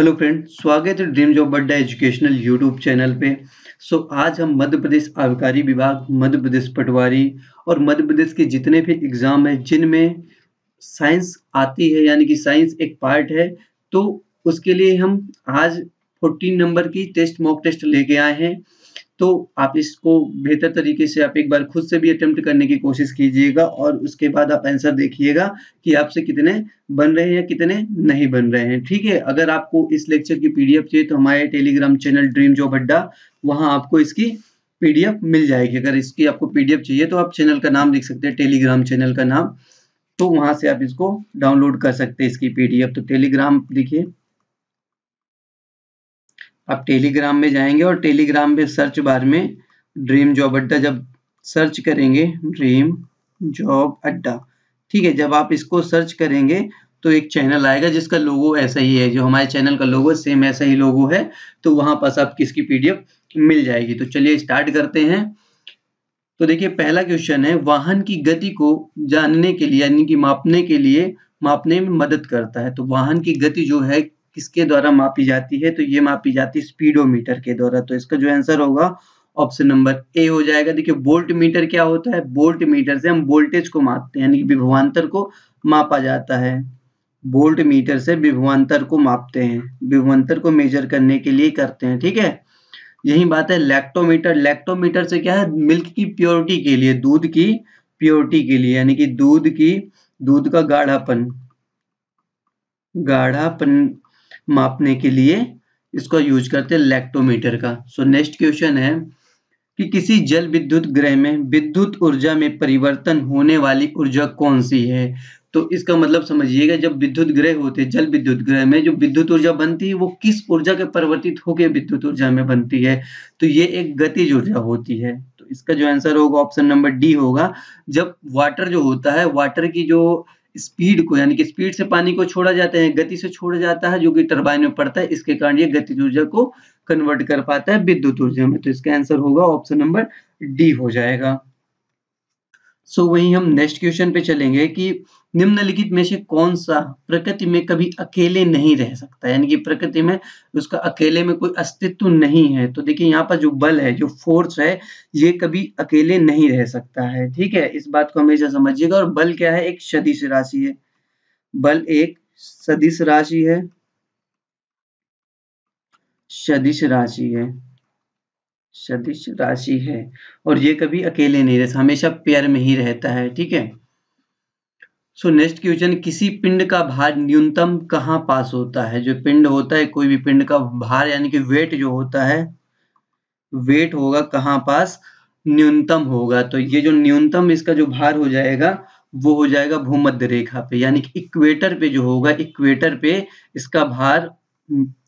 hello friend स्वागत है dream job Adda educational YouTube channel पे सो so, आज हम मध्य प्रदेश आबकारी विभाग मध्य प्रदेश पटवारी और मध्य प्रदेश के जितने भी एग्जाम हैं जिनमें साइंस आती है यानी कि साइंस एक पार्ट है तो उसके लिए हम आज 14 नंबर की टेस्ट मॉक टेस्ट लेके आए हैं तो आप इसको बेहतर तरीके से आप एक बार खुद से भी अटेम्प्ट करने की कोशिश कीजिएगा और उसके बाद आप आंसर देखिएगा कि आपसे कितने बन रहे हैं या कितने नहीं बन रहे हैं ठीक है अगर आपको इस लेक्चर की पीडीएफ चाहिए तो हमारे टेलीग्राम चैनल ड्रीम जॉब अड्डा वहां आपको इसकी पीडीएफ मिल जाएगी अगर इसकी आपको पीडीएफ चाहिए तो आप चैनल का नाम लिख सकते हैं टेलीग्राम चैनल का नाम तो वहां से आप इसको डाउनलोड कर सकते हैं इसकी पीडीएफ तो टेलीग्राम लिखिए आप टेलीग्राम में जाएंगे और टेलीग्राम में सर्च बार में ड्रीम जॉब अड्डा जब सर्च करेंगे ड्रीम जॉब अड्डा ठीक है जब आप इसको सर्च करेंगे तो एक चैनल आएगा जिसका लोगो ऐसा ही है जो हमारे चैनल का लोगो सेम ऐसा ही लोगो है तो वहां पास आपकी इसकी पीडीएफ मिल जाएगी तो चलिए स्टार्ट करते हैं तो देखिए पहला क्वेश्चन है वाहन की गति को जानने के लिए यानी कि मापने के लिए मापने में मदद करता है तो वाहन की गति जो है किसके द्वारा मापी जाती है तो ये मापी जाती है स्पीडोमीटर के द्वारा तो इसका जो आंसर होगा ऑप्शन नंबर ए हो जाएगा देखिए बोल्ट मीटर क्या होता है बोल्ट मीटर से हम वोल्टेज को मापते हैं यानी कि विभवान्तर को मापा जाता है बोल्ट मीटर से विभवान्तर को मापते हैं विभवान्तर को मेजर करने के लिए करते हैं ठीक है यही बात है लैक्टोमीटर लैक्टोमीटर से क्या है मिल्क की प्योरिटी के लिए दूध की प्योरिटी के लिए यानी कि दूध की दूध का गाढ़ापन गाढ़ापन मापने के लिए इसका यूज करते हैं लैक्टोमीटर का सो नेक्स्ट क्वेश्चन है कि किसी जल विद्युत ग्रह में विद्युत ऊर्जा में परिवर्तन होने वाली ऊर्जा कौन सी है तो इसका मतलब समझिएगा जब विद्युत ग्रह होते जल विद्युत ग्रह में जो विद्युत ऊर्जा बनती है वो किस ऊर्जा के परिवर्तित होकर विद्युत ऊर्जा में बनती है तो ये एक गतिज ऊर्जा होती है तो इसका जो आंसर होगा ऑप्शन नंबर डी होगा जब वाटर जो होता है वाटर की जो स्पीड को यानी कि स्पीड से पानी को छोड़ा जाता है गति से छोड़ा जाता है जो कि टरबाइन में पड़ता है इसके कारण ये गति ऊर्जा को कन्वर्ट कर पाता है विद्युत ऊर्जा में तो इसका आंसर होगा ऑप्शन नंबर डी हो जाएगा सो so, वहीं हम नेक्स्ट क्वेश्चन पे चलेंगे कि निम्नलिखित में से कौन सा प्रकृति में कभी अकेले नहीं रह सकता यानी कि प्रकृति में उसका अकेले में कोई अस्तित्व नहीं है तो देखिए यहाँ पर जो बल है जो फोर्स है ये कभी अकेले नहीं रह सकता है ठीक है इस बात को हमेशा समझिएगा और बल क्या है एक सदिश राशि है बल एक सदिश राशि है सदिश राशि है सदिश राशि है और ये कभी अकेले नहीं रहता हमेशा पेयर में ही रहता है ठीक है सो नेक्स्ट क्वेश्चन किसी पिंड का भार न्यूनतम कहाँ पास होता है जो पिंड होता है कोई भी पिंड का भार यानी कि वेट जो होता है वेट होगा कहाँ पास न्यूनतम होगा तो ये जो न्यूनतम इसका जो भार हो जाएगा वो हो जाएगा भूमध्य रेखा पे यानी कि इक्वेटर पे जो होगा इक्वेटर पे इसका भार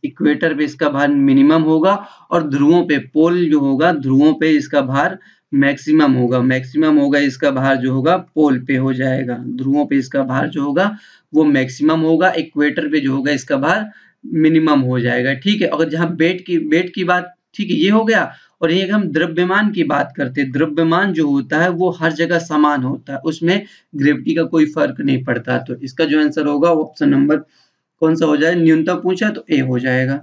इक्वेटर पे इसका भार मिनिमम होगा और ध्रुवों पे पोल जो होगा ध्रुवों पे इसका भार मैक्सिमम होगा मैक्सिमम होगा इसका भार जो होगा पोल पे हो जाएगा ध्रुवों पे इसका भार जो होगा वो मैक्सिमम होगा इक्वेटर पे जो होगा इसका भार मिनिमम हो जाएगा ठीक है अगर जहां बेट की बेट की बात ठीक है ये हो गया और ये हम द्रव्यमान की बात करते हैं द्रव्यमान जो होता है वो हर जगह समान होता है उसमें ग्रेविटी का कोई फर्क नहीं पड़ता तो इसका जो आंसर होगा ऑप्शन नंबर कौन सा हो जाए न्यूनतम पूछा तो ए हो जाएगा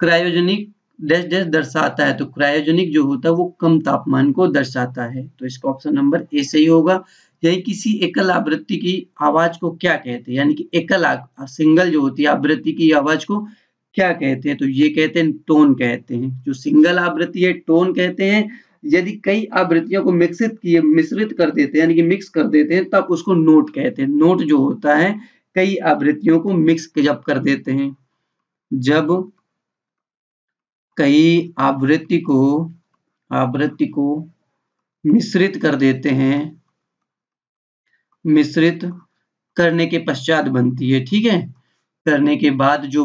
क्रायोजेनिक डैश डैश दर्शाता है तो क्रायोजेनिक जो होता है वो कम तापमान को दर्शाता है तो इसका ऑप्शन नंबर ए सही होगा यही किसी एकल आवृत्ति की आवाज को क्या कहते हैं यानी कि एकल सिंगल जो होती है आवृत्ति की आवाज को क्या कहते हैं तो ये कहते हैं टोन कहते हैं जो सिंगल आवृत्ति है टोन कहते हैं यदि कई आवृत्तियों को मिश्रित किए मिश्रित कर देते हैं यानी कि मिक्स कर देते हैं तब उसको नोट कहते हैं नोट जो होता है कई आवृत्तियों को मिक्स जब कर देते हैं जब कई आवृत्ति को आवृत्ति को मिश्रित कर देते हैं मिश्रित करने के पश्चात बनती है ठीक है करने के बाद जो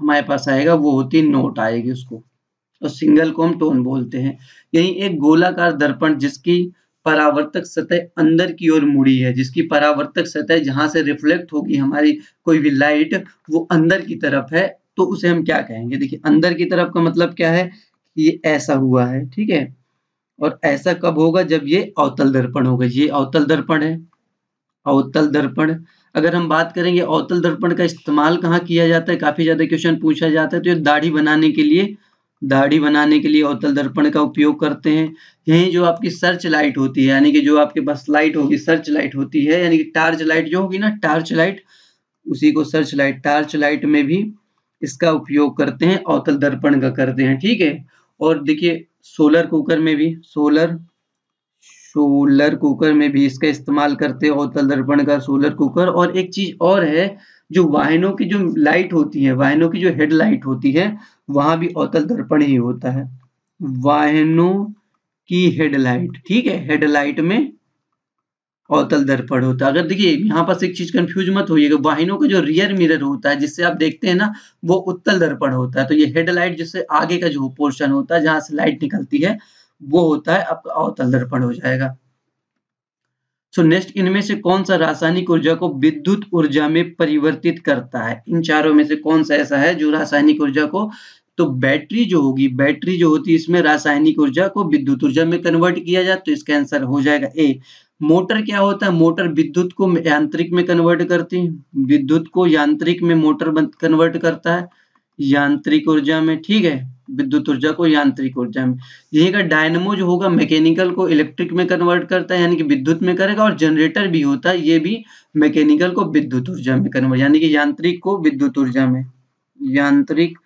हमारे पास आएगा वो होती है नोट आएगी उसको और तो सिंगल को हम टोन बोलते हैं यही एक गोलाकार दर्पण जिसकी परावर्तक सतह अंदर की ओर मुड़ी है जिसकी परावर्तक सतह जहां से रिफ्लेक्ट होगी हमारी कोई भी लाइट वो अंदर की तरफ है तो उसे हम क्या कहेंगे देखिए अंदर की तरफ का मतलब क्या है ये ऐसा हुआ है ठीक है और ऐसा कब होगा जब ये अवतल दर्पण होगा ये अवतल दर्पण है अवतल दर्पण अगर हम बात करेंगे अवतल दर्पण का इस्तेमाल कहाँ किया जाता है काफी ज्यादा क्वेश्चन पूछा जाता है तो ये दाढ़ी बनाने के लिए दाढ़ी बनाने के लिए अवतल दर्पण का उपयोग करते हैं यही जो आपकी सर्च लाइट होती है यानी कि जो आपके पास लाइट होगी सर्च लाइट होती है यानी कि टार्च लाइट जो होगी ना टार्च लाइट उसी को सर्च लाइट टार्च लाइट में भी इसका उपयोग करते हैं अवतल दर्पण का करते हैं ठीक है और देखिए सोलर कुकर में भी सोलर सोलर कुकर में भी इसका इस्तेमाल करते हैं अवतल दर्पण का सोलर कुकर और एक चीज और है जो वाहनों की जो लाइट होती है वाहनों की जो हेडलाइट होती है वहां भी अवतल दर्पण ही होता है वाहनों की हेडलाइट ठीक है हेडलाइट में अवतल दर्पण होता है अगर देखिए यहाँ पर एक चीज कंफ्यूज मत होइएगा वाहनों का जो रियर मिरर होता है जिससे आप देखते हैं ना वो उत्तल दर्पण होता है तो ये हेडलाइट जिससे आगे का जो पोर्शन होता है जहां से लाइट निकलती है वो होता है आपका अवतल दर्पण हो जाएगा सो नेक्स्ट इनमें से कौन सा रासायनिक ऊर्जा को विद्युत ऊर्जा में परिवर्तित करता है इन चारों में से कौन सा ऐसा है जो रासायनिक ऊर्जा को तो बैटरी जो होगी बैटरी जो होती है इसमें रासायनिक ऊर्जा को विद्युत ऊर्जा में कन्वर्ट किया जाए तो इसका आंसर हो जाएगा ए मोटर क्या होता है मोटर विद्युत को यांत्रिक में कन्वर्ट करती है विद्युत को यांत्रिक में मोटर कन्वर्ट करता है यांत्रिक ऊर्जा में ठीक है विद्युत ऊर्जा को यांत्रिक ऊर्जा में यही का डायनमो जो होगा मैकेनिकल को इलेक्ट्रिक में कन्वर्ट करता है यानी कि विद्युत में करेगा और जनरेटर भी होता है ये भी मैकेनिकल को विद्युत ऊर्जा में कन्वर्ट यानी कि यांत्रिक को विद्युत ऊर्जा में यांत्रिक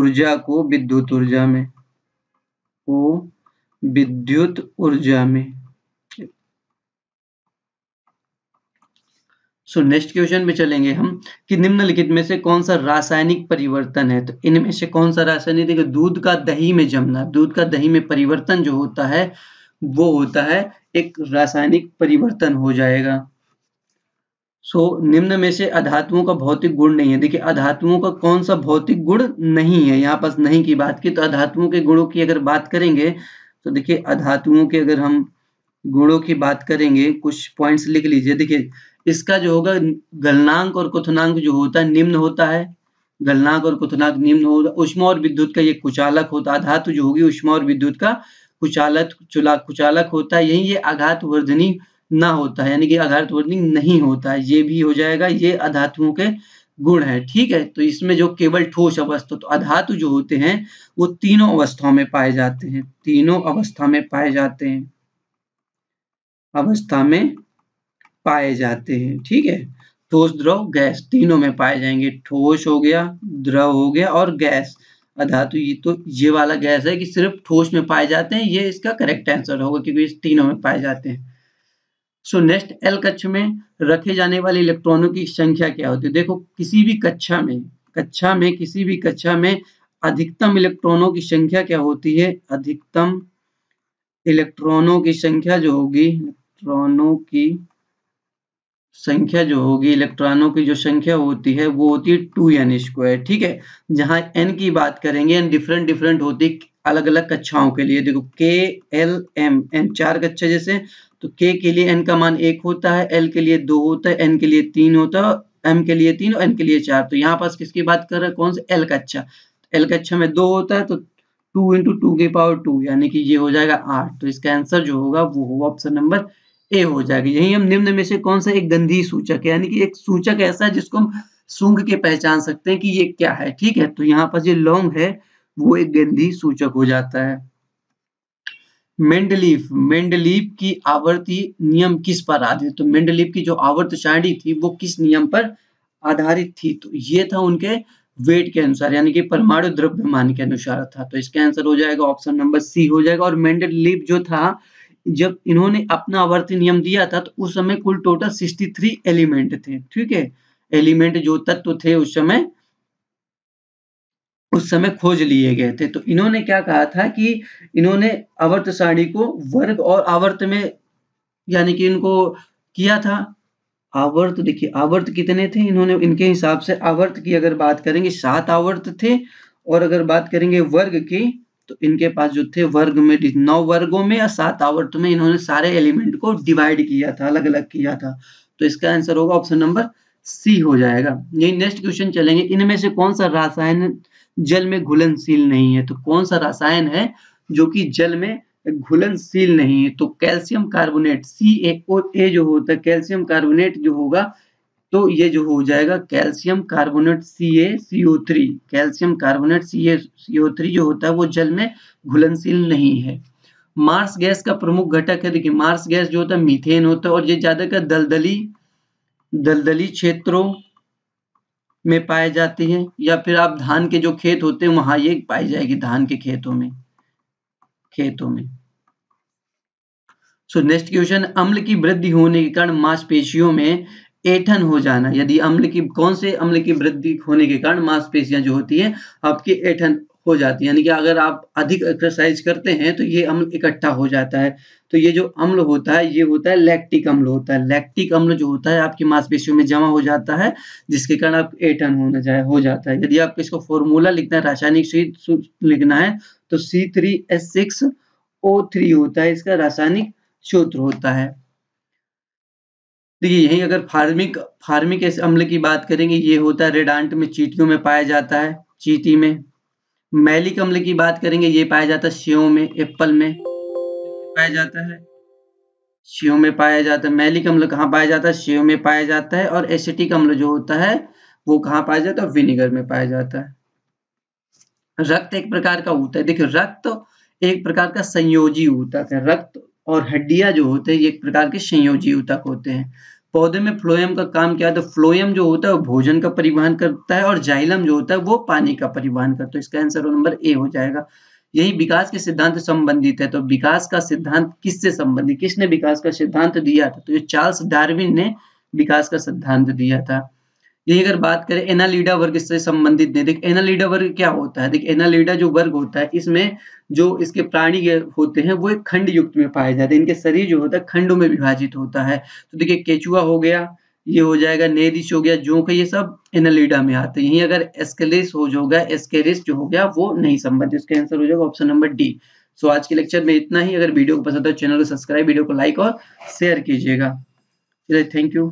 ऊर्जा को विद्युत ऊर्जा में को विद्युत ऊर्जा में सो नेक्स्ट क्वेश्चन में चलेंगे हम कि निम्नलिखित में से कौन सा रासायनिक परिवर्तन है तो इनमें से कौन सा रासायनिक देखो दूध का दही में जमना दूध का दही में परिवर्तन जो होता है वो होता है एक रासायनिक परिवर्तन हो जाएगा सो so, निम्न में से अधातुओं का भौतिक गुण नहीं है देखिए अधातुओं का कौन सा भौतिक गुण नहीं है यहाँ पास नहीं की बात की तो अधातुओं के गुणों की अगर बात करेंगे तो देखिए अधातुओं के अगर हम गुणों की बात करेंगे कुछ पॉइंट्स लिख लीजिए देखिए इसका जो होगा गलनांक और कुथनांक जो होता है निम्न होता है गलनांक और कुथनांक निम्न होगा उष्मा और विद्युत का ये कुचालक होता धातु जो होगी उष्मा और विद्युत का कुचालक चुला कुचालक होता है यही ये आघात वर्धनी ना होता है यानी कि आघात वर्धनी नहीं होता है ये भी हो जाएगा ये अधातुओं के गुण है ठीक है तो इसमें जो केवल ठोस अवस्था तो अधातु जो होते हैं वो तीनों अवस्थाओं में पाए जाते हैं तीनों अवस्था में पाए जाते हैं अवस्था में पाए जाते हैं ठीक है ठोस द्रव गैस तीनों में पाए जाएंगे ठोस हो गया द्रव हो गया और गैस अधातु ये तो ये वाला गैस है कि सिर्फ ठोस में पाए जाते हैं ये इसका करेक्ट आंसर होगा क्योंकि इस तीनों में पाए जाते हैं सो नेक्स्ट एल कक्ष में रखे जाने वाले इलेक्ट्रॉनों की संख्या क्या होती है देखो किसी भी कक्षा में कक्षा में किसी भी कक्षा में अधिकतम इलेक्ट्रॉनों की संख्या क्या होती है अधिकतम इलेक्ट्रॉनों की संख्या जो होगी इलेक्ट्रॉनों की संख्या जो होगी इलेक्ट्रॉनों की जो संख्या होती है वो होती है टू एन स्क्वायर ठीक है जहां एन की बात करेंगे एन डिफरेंट डिफरेंट होती अलग अलग कक्षाओं के लिए देखो के एल एम एन चार कक्षा जैसे तो के के लिए एन का मान एक होता है एल के लिए दो होता है एन के लिए तीन होता है एम के लिए तीन और एन के लिए चार तो यहाँ पास किसकी बात कर रहे हैं कौन सा एल कक्षा एल कक्षा में दो होता है तो टू इंटू टू की पावर टू यानी कि ये हो जाएगा आठ तो इसका आंसर जो होगा वो होगा ऑप्शन नंबर ए हो जाएगी यही हम निम्न में से कौन सा एक गंधी सूचक है यानी कि एक सूचक ऐसा है जिसको हम सूंघ के पहचान सकते हैं कि ये क्या है ठीक है तो यहाँ पर जो लौंग है वो एक गंधी सूचक हो जाता है मेंडलीफ मेंडलीफ की आवर्ति नियम किस पर आधारित तो मेंडलीफ की जो आवर्त सारणी थी वो किस नियम पर आधारित थी तो ये था उनके वेट के अनुसार यानी कि परमाणु द्रव्यमान के अनुसार था तो इसका आंसर हो जाएगा ऑप्शन नंबर सी हो जाएगा और मेंडलीफ जो था जब इन्होंने अपना आवर्ती नियम दिया था तो उस समय कुल टोटल 63 एलिमेंट थे ठीक है एलिमेंट जो तत्व थे उस समय उस समय खोज लिए गए थे तो इन्होंने क्या कहा था कि इन्होंने आवर्त सारणी को वर्ग और आवर्त में यानी कि इनको किया था आवर्त देखिए आवर्त कितने थे इन्होंने इनके हिसाब से आवर्त की अगर बात करेंगे सात आवर्त थे और अगर बात करेंगे वर्ग की तो इनके पास जो थे वर्ग में नौ वर्गों में या सात आवर्त में इन्होंने सारे एलिमेंट को डिवाइड किया था अलग अलग किया था तो इसका आंसर होगा ऑप्शन नंबर सी हो जाएगा यही नेक्स्ट क्वेश्चन चलेंगे इनमें से कौन सा रासायन जल में घुलनशील नहीं है तो कौन सा रासायन है जो कि जल में घुलनशील नहीं है तो कैल्शियम कार्बोनेट सी ए जो होता है कैल्शियम कार्बोनेट जो होगा तो ये जो हो जाएगा calcium carbonate C A CO three calcium carbonate C A CO three जो होता है वो जल में घुलनशील नहीं है मार्स गैस का प्रमुख घटक है देखिए मार्स गैस जो होता है मीथेन होता है और ये ज्यादातर दलदली दलदली क्षेत्रों में पाए जाते हैं या फिर आप धान के जो खेत होते हैं वहां ये पाई जाएगी धान के खेतों में खेतों में सो नेक्स्ट क्वेश्चन अम्ल की वृद्धि होने के कारण मांसपेशियों में एठन हो जाना यदि अम्ल की कौन से अम्ल की वृद्धि होने के कारण मांसपेशियां जो होती है आपकी एठन हो जाती है यानी कि अगर आप अधिक एक्सरसाइज करते हैं तो ये अम्ल इकट्ठा हो जाता है तो ये जो अम्ल होता है ये होता है लैक्टिक अम्ल होता है लैक्टिक अम्ल जो होता है आपकी मांसपेशियों में जमा हो जाता है जिसके कारण आप एटन होना जाए हो जाता है यदि आपको इसको फॉर्मूला लिखना है रासायनिक लिखना है तो C three S six O three होता है इसका रासायनिक सूत्र होता है देखिए यही अगर फार्मिक फार्मिक अम्ल की बात करेंगे ये होता है रेडांट में चीटियों में पाया जाता है चीटी में मैलिक अम्ल की बात करेंगे ये पाया जाता है शेव में एप्पल में पाया जाता है शेव में पाया जाता है मैलिक अम्ल कहाँ पाया जाता है शेव में पाया जाता है और एसिटिक अम्ल जो होता है वो कहाँ पाया जाता है विनेगर में पाया जाता है रक्त एक प्रकार का होता है देखिए रक्त एक प्रकार का संयोजी होता है रक्त और हड्डियां जो होते हैं एक प्रकार के संयोजी ऊतक होते हैं पौधे में फ्लोएम का काम क्या है तो फ्लोएम जो होता है वो भोजन का परिवहन करता है और जाइलम जो होता है वो पानी का परिवहन करता है इसका आंसर नंबर ए हो जाएगा यही विकास के सिद्धांत संबंधित है तो विकास का सिद्धांत किससे संबंधित किसने विकास का सिद्धांत दिया था तो ये चार्ल्स डार्विन ने विकास का सिद्धांत दिया था यही अगर बात करें एनालीडा वर्ग से संबंधित नहीं देख एनालीडा वर्ग क्या होता है देख एनालीडा जो वर्ग होता है इसमें जो इसके प्राणी होते हैं वो एक खंड युक्त में पाए जाते हैं इनके शरीर जो होता है खंडों में विभाजित होता है तो देखिए केचुआ हो गया ये हो जाएगा नेरिश हो गया जो का ये सब एनालीडा में आते हैं यही अगर एस्केलिस हो जाएगा एस्केरिस जो हो गया वो नहीं संबंधित उसका आंसर हो जाएगा ऑप्शन नंबर डी सो आज के लेक्चर में इतना ही अगर वीडियो को पसंद हो चैनल को सब्सक्राइब वीडियो को लाइक और शेयर कीजिएगा चलिए थैंक यू